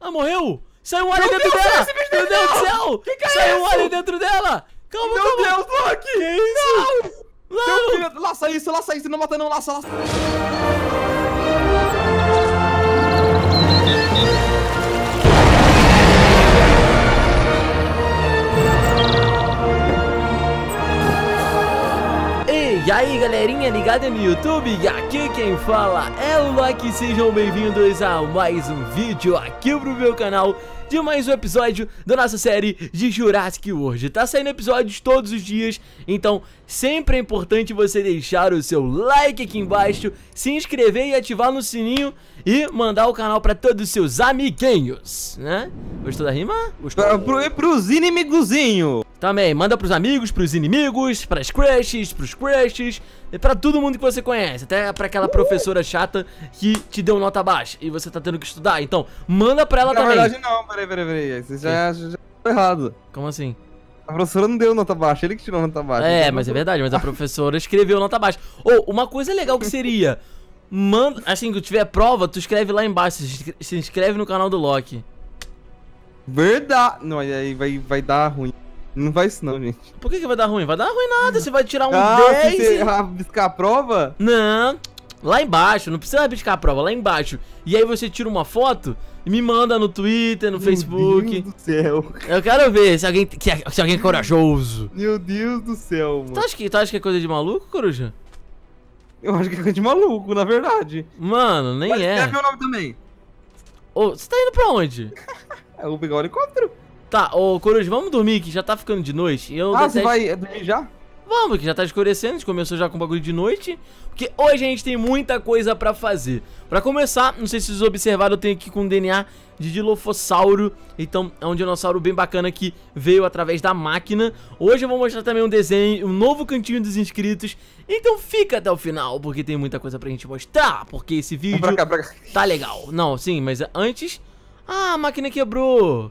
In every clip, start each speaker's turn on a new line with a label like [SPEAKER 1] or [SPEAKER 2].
[SPEAKER 1] Ah, morreu! Saiu um alien dentro dela! É Meu Deus do céu! É Saiu um alien dentro dela! Calma, Meu calma! Meu Deus, Loki! Que isso? Não! Não! Laça isso, laça isso, não mata não, laça, laça! E aí galerinha ligada no YouTube, e aqui quem fala é o Loki. sejam bem-vindos a mais um vídeo aqui pro meu canal de mais um episódio da nossa série de Jurassic World. Tá saindo episódios todos os dias, então sempre é importante você deixar o seu like aqui embaixo, se inscrever e ativar no sininho e mandar o canal pra todos os seus amiguinhos, né? Gostou da rima? Gostou? Pra, pro, e pros inimigozinhos. Também, manda pros amigos, pros inimigos, pras crushes, pros crushes, e pra todo mundo que você conhece, até pra aquela professora chata que te deu nota baixa e você tá tendo que estudar. Então, manda pra ela Na também. Na verdade não, peraí, peraí, peraí, você já, já, tá errado. Como assim? A professora não deu nota baixa, ele que tirou nota baixa. É, mas é verdade, mas a professora escreveu nota baixa. Ou, oh, uma coisa legal que seria Manda. Assim que tiver prova, tu escreve lá embaixo. Se inscreve no canal do Loki. Verdade. Não, aí vai, vai dar ruim. Não vai isso não, gente. Por que, que vai dar ruim? Vai dar ruim nada. Hum. Você vai tirar um ah, 10. Se você buscar a prova? Não. Lá embaixo, não precisa buscar a prova, lá embaixo. E aí você tira uma foto e me manda no Twitter, no Meu Facebook. Meu Deus do céu. Eu quero ver se alguém, é, se alguém é corajoso. Meu Deus do céu, mano. Tu acha que, tu acha que é coisa de maluco, coruja? Eu acho que é de maluco, na verdade. Mano, nem Mas é. Escreve é meu nome também. Ô, você tá indo pra onde? eu vou pegar o helicóptero. Tá, ô Coruja, vamos dormir que já tá ficando de noite. Eu ah, detesto... você vai dormir já? Vamos, que já tá escurecendo, a gente começou já com o bagulho de noite Porque hoje a gente tem muita coisa pra fazer Pra começar, não sei se vocês observaram, eu tenho aqui com DNA de Dilofossauro Então é um dinossauro bem bacana que veio através da máquina Hoje eu vou mostrar também um desenho, um novo cantinho dos inscritos Então fica até o final, porque tem muita coisa pra gente mostrar Porque esse vídeo pra cá, pra cá. tá legal Não, sim, mas antes... Ah, a máquina quebrou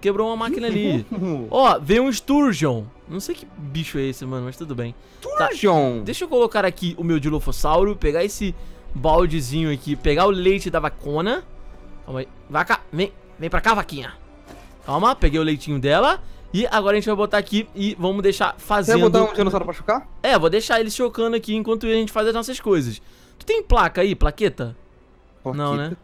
[SPEAKER 1] Quebrou uma máquina ali. Ó, veio um Sturgeon. Não sei que bicho é esse, mano, mas tudo bem. Sturgeon! Tá, deixa eu colocar aqui o meu Dilofossauro, pegar esse baldezinho aqui, pegar o leite da vacona. Calma aí. Vaca, vem, vem pra cá, vaquinha. Calma, peguei o leitinho dela. E agora a gente vai botar aqui e vamos deixar fazendo... Você vai botar um dinossauro pra chocar? É, vou deixar ele chocando aqui enquanto a gente faz as nossas coisas. Tu tem placa aí, plaqueta? plaqueta? Não, né?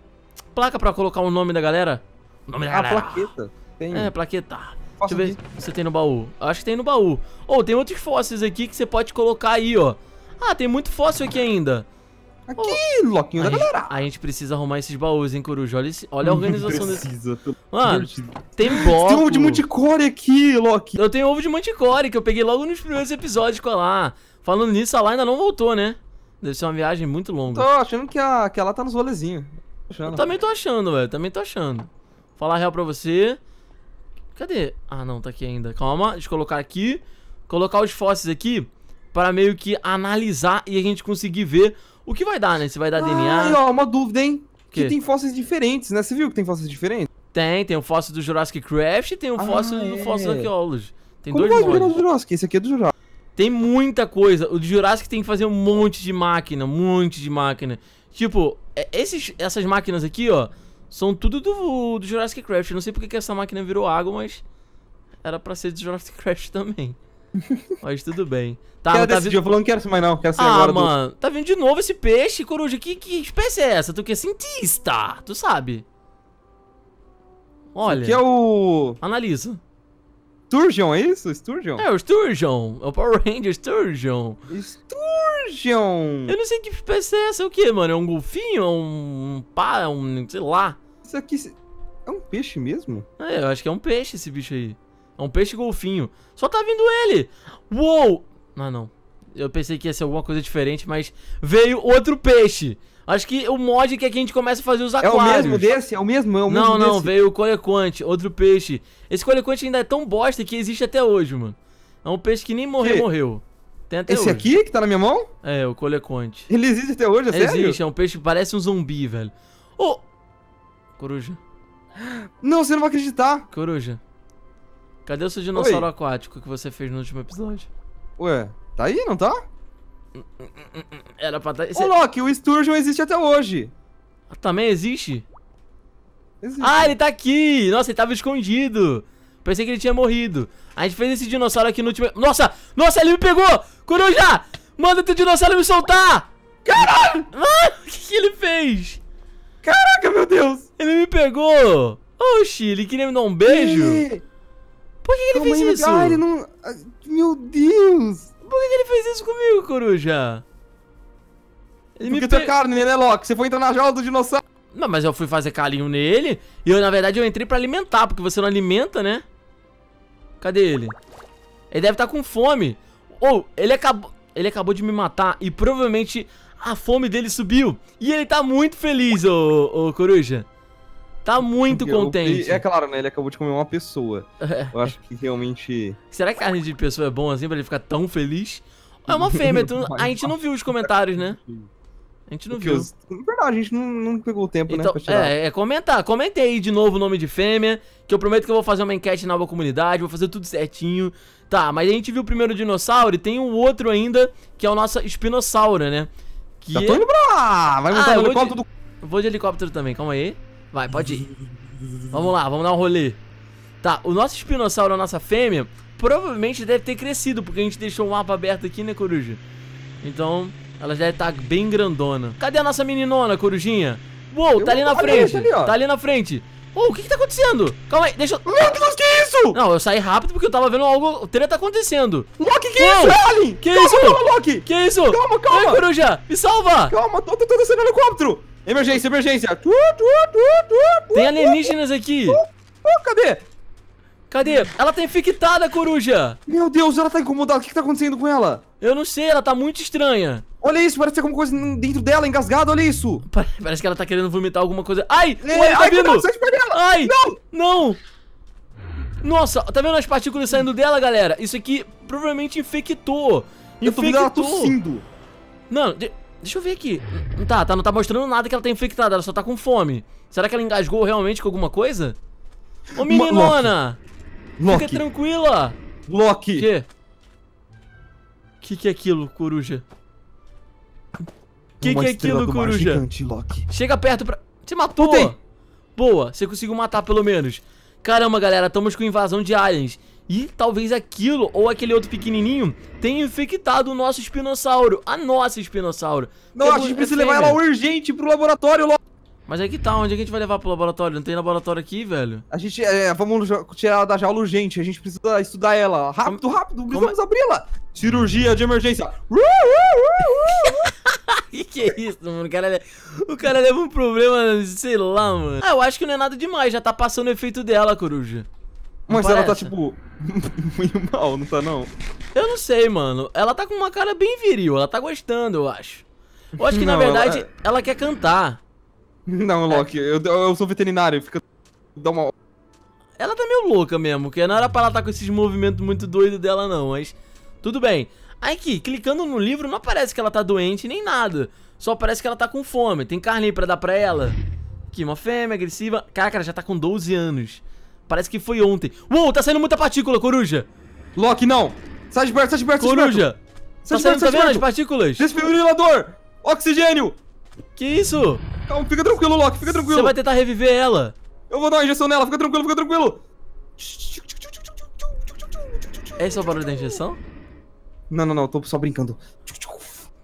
[SPEAKER 1] Placa pra colocar o nome da galera? O nome da ah, plaqueta. Tem. É, plaqueta. Deixa eu ver de... você tem no baú. Acho que tem no baú. Ou oh, tem outros fósseis aqui que você pode colocar aí, ó. Ah, tem muito fóssil aqui ainda. Aqui, Loquinho a da gente, galera. A gente precisa arrumar esses baús, hein, Coruja? Olha, esse, olha a hum, organização precisa, desse. Mano, tem bloco. Tem ovo de manticore aqui, Loki. Eu tenho ovo de manticore que eu peguei logo nos primeiros episódios com a lá. Falando nisso, a lá ainda não voltou, né? Deve ser uma viagem muito longa. Tô achando que a, que a lá tá nos rolezinhos. Eu também tô achando, velho. Também tô achando. Falar real pra você. Cadê? Ah, não, tá aqui ainda. Calma, deixa eu colocar aqui. Colocar os fósseis aqui para meio que analisar e a gente conseguir ver o que vai dar, né? Se vai dar ah, DNA. Ah, uma dúvida, hein? Que, que tem fósseis diferentes, né? Você viu que tem fósseis diferentes? Tem, tem o um fóssil do Jurassic Craft e tem o um ah, fóssil é. do Fóssil Archaeology. Tem Como dois mods. do Jurassic? Esse aqui é do Jurassic. Tem muita coisa. O Jurassic tem que fazer um monte de máquina, um monte de máquina. Tipo, é, esses, essas máquinas aqui, ó, são tudo do, do Jurassic Craft. não sei porque que essa máquina virou água, mas era pra ser do Jurassic Craft também. mas tudo bem. Tá, quero tá vindo... Eu falando, assim, não quero é ser assim mais não, quero ser ah, agora. Ah, mano, do... tá vindo de novo esse peixe, coruja. Que, que espécie é essa? Tu que é cientista, tu sabe. Olha. Que é o... Analisa. Sturgeon, é isso? Sturgeon? É, o Sturgeon. É o Power Ranger Sturgeon. Sturgeon. Sturgeon! Eu não sei que peça é essa, é o que, mano? É um golfinho? É um pá? É um. sei lá. Isso aqui é um peixe mesmo? É, eu acho que é um peixe esse bicho aí. É um peixe golfinho. Só tá vindo ele! Uou! Ah, não. Eu pensei que ia ser alguma coisa diferente, mas veio outro peixe. Acho que o mod que é que a gente começa a fazer os aquários. É o mesmo desse? É o mesmo? É o mesmo não, não, desse. veio o colequante, outro peixe. Esse colequante ainda é tão bosta que existe até hoje, mano. É um peixe que nem morreu, morreu. Tem até Esse hoje. aqui que tá na minha mão? É, o coleconte. Ele existe até hoje, é existe, sério? Existe, é um peixe que parece um zumbi, velho. Oh! Coruja. Não, você não vai acreditar. Coruja. Cadê o seu dinossauro Oi. aquático que você fez no último episódio? Ué, tá aí, não tá? Era pra tá... Ô, Loki, o Sturgeon existe até hoje. Ah, também existe? Existe. Ah, ele tá aqui! Nossa, ele tava escondido! Pensei que ele tinha morrido. A gente fez esse dinossauro aqui no último... Nossa! Nossa, ele me pegou! Coruja! Manda teu dinossauro me soltar! Caralho! Ah, o que, que ele fez? Caraca, meu Deus! Ele me pegou! Oxi, ele queria me dar um beijo? E... Por que, que ele Calma fez aí, isso? ele não... Meu Deus! Por que, que ele fez isso comigo, coruja? Ele Porque me tu pe... carne, né, né, Loki? Você foi entrar na jaula do dinossauro. Não, mas eu fui fazer carinho nele e eu, na verdade, eu entrei pra alimentar, porque você não alimenta, né? Cadê ele? Ele deve estar tá com fome. Ou, oh, ele acabou... Ele acabou de me matar e provavelmente a fome dele subiu. E ele tá muito feliz, ô, ô Coruja. Tá muito contente. Eu, é claro, né? Ele acabou de comer uma pessoa. eu acho que realmente... Será que carne de pessoa é bom assim pra ele ficar tão feliz?
[SPEAKER 2] É uma fêmea, tu... a gente não
[SPEAKER 1] viu os comentários, né? A gente não viu. Os... É verdade, a gente não, não pegou o tempo, né, então, né? É, é, comentar. comente aí de novo o nome de fêmea, que eu prometo que eu vou fazer uma enquete na nova comunidade, vou fazer tudo certinho. Tá, mas a gente viu o primeiro dinossauro e tem um outro ainda, que é o nosso espinossauro, né? Que Já tô é- indo pra lá! Vai montar ah, um helicóptero de... do... Vou de helicóptero também, calma aí. Vai, pode ir. vamos lá, vamos dar um rolê. Tá, o nosso espinossauro, a nossa fêmea, provavelmente deve ter crescido, porque a gente deixou o mapa aberto aqui, né, coruja? Então, ela já tá bem grandona. Cadê a nossa meninona, corujinha? Uou, tá ali na frente. Ali, tá ali na frente. Uou, o que que tá acontecendo? Calma aí, deixa eu... Meu Deus, que isso? Não, eu saí rápido porque eu tava vendo algo treta acontecendo. Loki, que é isso, Alien? Que calma, isso? Calma, Loki. Que isso? Calma, calma. Ei, coruja, me salva. Calma, tô tentando descer o helicóptero. Emergência, emergência. Tem alienígenas aqui. cadê? Cadê? Ela tá infectada, coruja! Meu Deus, ela tá incomodada. O que, que tá acontecendo com ela? Eu não sei, ela tá muito estranha. Olha isso, parece ter alguma coisa dentro dela, engasgada, olha isso. Parece que ela tá querendo vomitar alguma coisa. Ai! É, ué, tá ai, vindo! Cuidado, ai! Não! Não! Nossa, tá vendo as partículas saindo dela, galera? Isso aqui provavelmente infectou. Infectou. Eu tô vendo ela tossindo. Não, de, deixa eu ver aqui. Tá, tá, não tá mostrando nada que ela tá infectada, ela só tá com fome. Será que ela engasgou realmente com alguma coisa? Ô, meninona! Loki. Fica tranquila. Loki. Que? Que que é aquilo, coruja?
[SPEAKER 2] Que que é aquilo, coruja? Gigante,
[SPEAKER 1] Loki. Chega perto pra... Você matou! Botei. Boa, você conseguiu matar pelo menos. Caramba, galera, estamos com invasão de aliens. E talvez aquilo ou aquele outro pequenininho tenha infectado o nosso espinossauro. A nossa espinossauro. Não, a gente precisa é levar ela urgente pro laboratório, Loki. Mas aí que tá, onde é a gente vai levar pro laboratório? Não tem laboratório aqui, velho? A gente, é, vamos tirar ela da jaula urgente, a gente precisa estudar ela. Rápido, rápido, precisamos Como... É- abri-la. Cirurgia de emergência. Uh, uh, uh, uh que é isso, mano? O cara, o cara leva um problema, sei lá, mano. Ah, eu acho que não é nada demais, já tá passando o efeito dela, coruja. Não Mas parece? ela tá, tipo, muito mal, não tá não? Eu não sei, mano. Ela tá com uma cara bem viril, ela tá gostando, eu acho. Eu acho que, não, na verdade, ela... ela quer cantar. Não, Loki, é. eu, eu sou veterinário, fica. Dá uma. Ela tá meio louca mesmo, porque não era pra ela estar tá com esses movimentos muito doidos dela, não, mas. Tudo bem. Aí aqui, clicando no livro, não aparece que ela tá doente nem nada. Só parece que ela tá com fome. Tem carne aí pra dar pra ela? Aqui, uma fêmea agressiva. Caraca, ela já tá com 12 anos. Parece que foi ontem. Uou, tá saindo muita partícula, coruja. Loki, não. Sai de perto, sai de perto, Coruja.
[SPEAKER 2] Sai de perto, sai tá de perto. Tá saindo, tá vendo as
[SPEAKER 1] partículas? Desfibrilador. Oxigênio. Que isso? Calma, fica tranquilo, Loki, fica tranquilo. Você vai tentar reviver ela. Eu vou dar uma injeção nela, fica tranquilo, fica tranquilo. Esse é o barulho da injeção? Não, não, não, tô só brincando.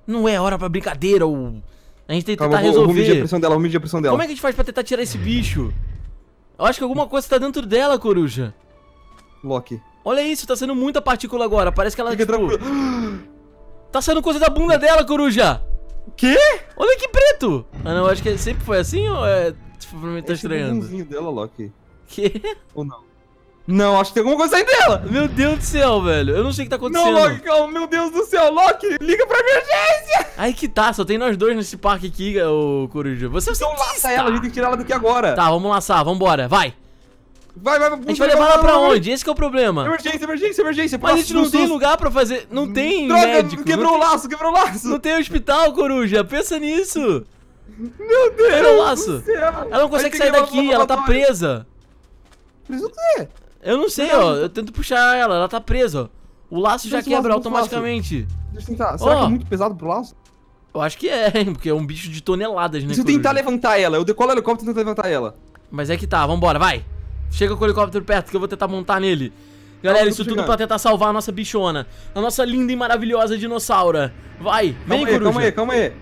[SPEAKER 1] Não é hora pra brincadeira, ou... A gente tem que tentar resolver. Vou, medir a pressão dela, vou medir a pressão dela. Como é que a gente faz pra tentar tirar esse bicho? Eu acho que alguma coisa tá dentro dela, coruja. Loki. Olha isso, tá sendo muita partícula agora. Parece que ela. Fica tipo... Tá saindo coisa da bunda dela, coruja! Quê? Olha que preto! Ah, não, acho que sempre foi assim ou é... Tipo, pra mim tá é estranhando. Esse dela, Loki. Quê? Ou não? Não, acho que tem alguma coisa aí dela! Meu Deus do céu, velho. Eu não sei o que tá acontecendo. Não, Loki, calma. Oh, meu Deus do céu, Loki, liga pra emergência! Aí que tá, só tem nós dois nesse parque aqui, ô Coruja. Você é então, cientista. laça ela, a gente tem que tirar ela daqui agora. Tá, vamos laçar, vambora, vai. Vai, vai, vai. A gente vai levar ela pra onde? Esse é o problema. Emergência, emergência, emergência. Mas a gente não tem SUS. lugar pra fazer. Não hum. tem Droga, médico. Quebrou o laço, quebrou o laço. Não tem hospital, coruja. Pensa nisso. Meu Deus. Quebrou o laço. Ela não consegue sair daqui, ela tá presa. Presa o quê? Eu não sei, ó. Eu tento puxar ela, ela tá presa, ó. O laço já quebra automaticamente. Deixa eu tentar. Será que é muito pesado pro laço? Eu acho que é, porque é um bicho de toneladas, né? Se eu tentar levantar ela, eu decolo o helicóptero e tento levantar ela. Mas é que tá, vambora, vai! Chega com o helicóptero perto que eu vou tentar montar nele. Galera, Não, isso tudo pra tentar salvar a nossa bichona. A nossa linda e maravilhosa dinossauro. Vai, vem, calma aí, Calma aí, calma aí.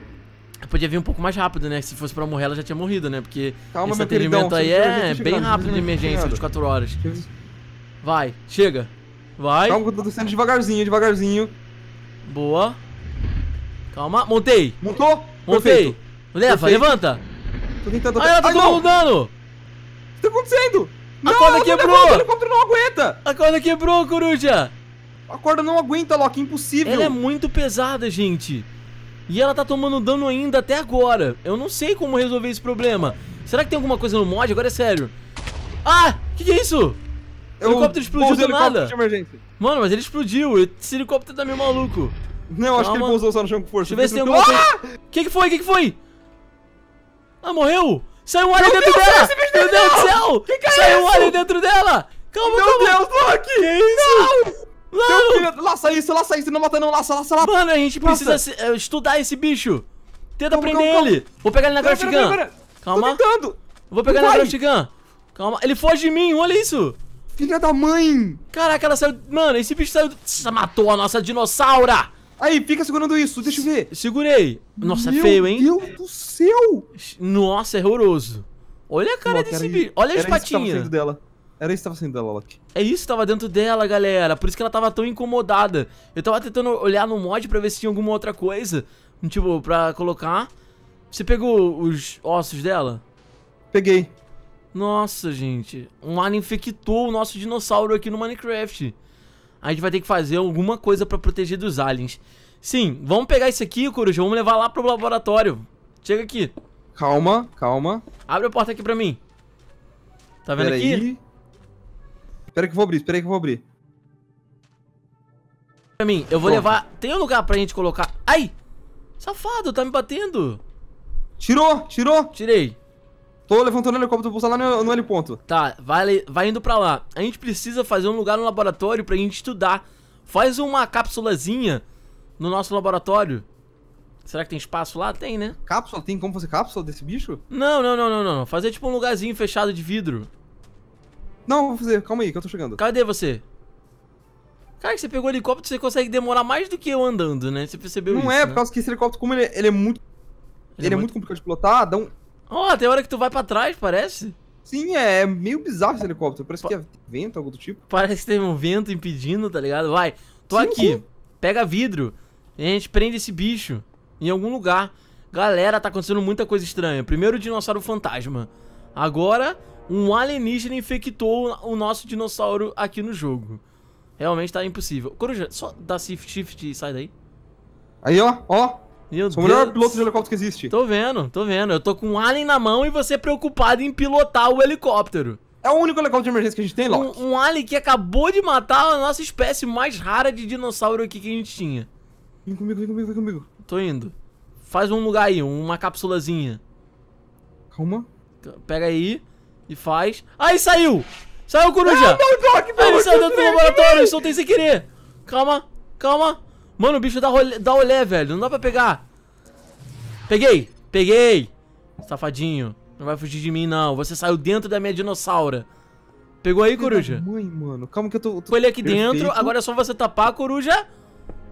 [SPEAKER 1] Eu podia vir um pouco mais rápido, né? Se fosse pra morrer, ela já tinha morrido, né? Porque calma, esse atendimento aí é bem rápido de emergência, 24 horas. Vai, chega. Vai. Calma, eu tô descendo devagarzinho, devagarzinho. Boa. Calma, montei. Montou? Montei. Perfeito. Leva, Perfeito. levanta. Tô tentando... Ah, ela tá tomando dano. O que tá acontecendo? Não, a corda quebrou! É Levanta, o helicóptero não aguenta! A corda quebrou, é coruja! A corda não aguenta, Loki, impossível! Ela é muito pesada, gente. E ela tá tomando dano ainda até agora. Eu não sei como resolver esse problema. Será que tem alguma coisa no mod? Agora é sério. Ah! que, que é isso?
[SPEAKER 2] o helicóptero explodiu do nada.
[SPEAKER 1] Mano, mas ele explodiu. Esse helicóptero tá meio maluco. Não, Calma. acho que ele pousou só no chão com força. Deixa eu ver se tem alguma ah! coisa... O que, que foi? O que, que foi? Ah, morreu? Saiu um alien dentro Deus, dela! Meu Deus do céu! Que que é Saiu um alien dentro dela! Calma, meu calma! Meu Deus, Loki! Que isso? Não! não. Deus, laça isso, laça isso, não mata não, laça, laça, laça! Mano, a gente precisa eh, estudar esse bicho! Tenta calma, prender calma, ele! Calma. Vou pegar ele na pera, pera, pera, Calma! Vou pegar ele na Grotigan! Calma, ele foge de mim, olha isso! Filha da mãe! Caraca, ela saiu... Mano, esse bicho saiu... Matou a nossa dinossauro! Aí, fica segurando isso, deixa eu ver. Segurei. Nossa, é Meu é feio, hein? Meu Deus do céu! Nossa, é horroroso. Olha a cara Loki, desse bicho. Olha as patinhas. dela. Era isso que tava saindo dela, Loki. É isso que tava dentro dela, galera. Por isso que ela tava tão incomodada. Eu tava tentando olhar no mod pra ver se tinha alguma outra coisa. Tipo, pra colocar. Você pegou os ossos dela? Peguei. Nossa, gente. Um alien infectou o nosso dinossauro aqui no Minecraft a gente vai ter que fazer alguma coisa pra proteger dos aliens. Sim, vamos pegar isso aqui, Coruja, vamos levar lá pro laboratório. Chega aqui. Calma, calma. Abre a porta aqui pra mim. Tá vendo Pera aqui? Aí. Espera que eu vou abrir, espera aí que eu vou abrir. Pra mim, eu vou Pronto. levar... Tem um lugar pra gente colocar... Ai! Safado, tá me batendo. Tirou, tirou. Tirei. Tô levantando o helicóptero pra lá no, no heliponto. Tá, vai, vai indo pra lá. A gente precisa fazer um lugar no laboratório pra gente estudar. Faz uma cápsulazinha no nosso laboratório. Será que tem espaço lá? Tem, né? Cápsula? Tem como fazer cápsula desse bicho? Não, não, não, não, não. Fazer tipo um lugarzinho fechado de vidro. Não, vou fazer. Calma aí, que eu tô chegando. Cadê você? Cara, você pegou o helicóptero, você consegue demorar mais do que eu andando, né? Você percebeu não isso, Não é, né? por causa que esse helicóptero, como ele, é, ele é muito... Ele, é ele é, muito... é muito complicado de pilotar, dá um Ó, oh, tem hora que tu vai pra trás, parece. Sim, é, é meio bizarro esse helicóptero. Parece pa que é vento, algo do tipo. Parece que tem um vento impedindo, tá ligado? Vai, tô Sim, aqui. Pega vidro. E a gente prende esse bicho em algum lugar. Galera, tá acontecendo muita coisa estranha. Primeiro o dinossauro fantasma. Agora, um alienígena infectou o nosso dinossauro aqui no jogo. Realmente tá impossível. Coruja, só dá shift shift e sai daí. Aí, ó, ó. Meu Sou o melhor piloto de helicóptero que existe. Tô vendo, tô vendo. Eu tô com um alien na mão e você preocupado em pilotar o helicóptero. É o único helicóptero de emergência que a gente tem, Loki. Um, um alien que acabou de matar a nossa espécie mais rara de dinossauro aqui que a gente tinha. Vem comigo, vem comigo, vem comigo. Tô indo. Faz um lugar aí, uma capsulazinha. Calma. Pega aí e faz. Aí saiu! Saiu, coruja! Ah, não, Doc, Ele saiu do laboratório, soltei sem querer. Calma, calma. Mano, o bicho dá, olé dá olé, velho. Não dá pra pegar. Peguei. Peguei. Safadinho. Não vai fugir de mim, não. Você saiu dentro da minha dinossauro. Pegou aí, coruja? Mãe, mano. Calma que eu tô... tô... ele aqui Perfeito. dentro. Agora é só você tapar, coruja.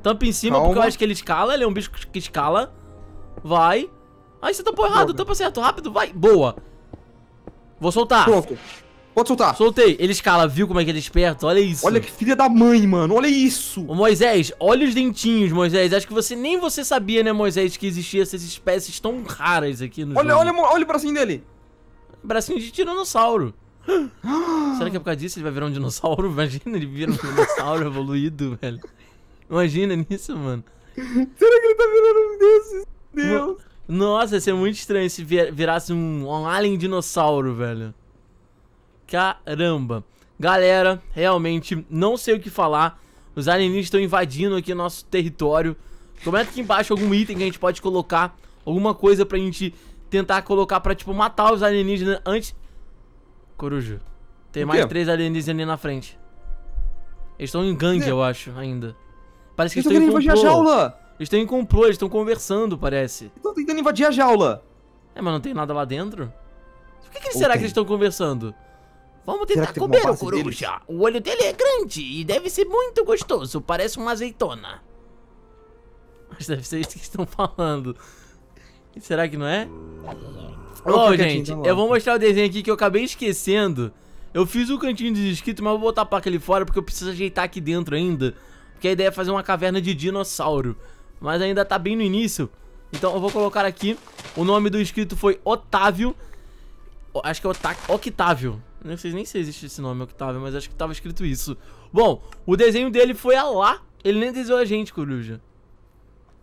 [SPEAKER 1] Tampa em cima, Calma. porque eu acho que ele escala. Ele é um bicho que escala. Vai. Aí você tampou errado. Droga. Tampa certo. Rápido. Vai. Boa. Vou soltar. Pronto. Pode soltar. Soltei. Ele escala, viu como é que ele é esperto? Olha isso. Olha que filha da mãe, mano. Olha isso. Ô, Moisés, olha os dentinhos, Moisés. Acho que você nem você sabia, né, Moisés, que existiam essas espécies tão raras aqui no olha, jogo. Olha, olha o bracinho dele. Bracinho de tiranossauro. Será que é por causa disso ele vai virar um dinossauro? Imagina, ele vira um dinossauro evoluído, velho. Imagina nisso, mano. Será que ele tá virando um desses? Deus. Nossa, ia ser muito estranho se virasse um, um alien dinossauro, velho. Caramba. Galera, realmente não sei o que falar. Os alienígenas estão invadindo aqui nosso território. Comenta aqui embaixo algum item que a gente pode colocar. Alguma coisa pra gente tentar colocar pra, tipo, matar os alienígenas antes... Corujo, tem mais três alienígenas ali na frente. Eles estão em gangue, eu acho, ainda.
[SPEAKER 2] Parece que eles estão querendo invadir a jaula.
[SPEAKER 1] Eles estão em complô, eles estão conversando, parece. Estão tentando invadir a jaula. É, mas não tem nada lá dentro? Por que, que será tem. que eles estão conversando? Vamos tentar comer o coruja. Deles? O olho dele é grande e deve ser muito gostoso. Parece uma azeitona. Mas deve ser isso que estão falando. Será que não é? Ô, oh, gente, tá eu vou mostrar o desenho aqui que eu acabei esquecendo. Eu fiz o cantinho dos inscritos, mas eu vou botar a placa ali fora porque eu preciso ajeitar aqui dentro ainda. Porque a ideia é fazer uma caverna de dinossauro. Mas ainda tá bem no início. Então eu vou colocar aqui. O nome do inscrito foi Otávio. Acho que é Otá Octávio. Não sei nem se existe esse nome, Octavio, mas acho que tava escrito isso. Bom, o desenho dele foi a lá. Ele nem desenhou a gente, Coruja.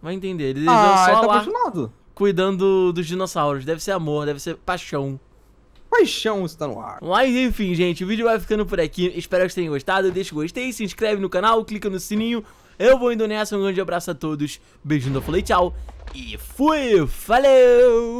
[SPEAKER 1] Vai entender, ele desenhou ah, só ele tá Apaixonado. Cuidando dos dinossauros. Deve ser amor, deve ser paixão. Paixão está no ar. Mas enfim, gente, o vídeo vai ficando por aqui. Espero que vocês tenham gostado. Deixa o gostei, se inscreve no canal, clica no sininho. Eu vou indo nessa. Um grande abraço a todos. Beijinho, eu falei tchau. E fui, Valeu!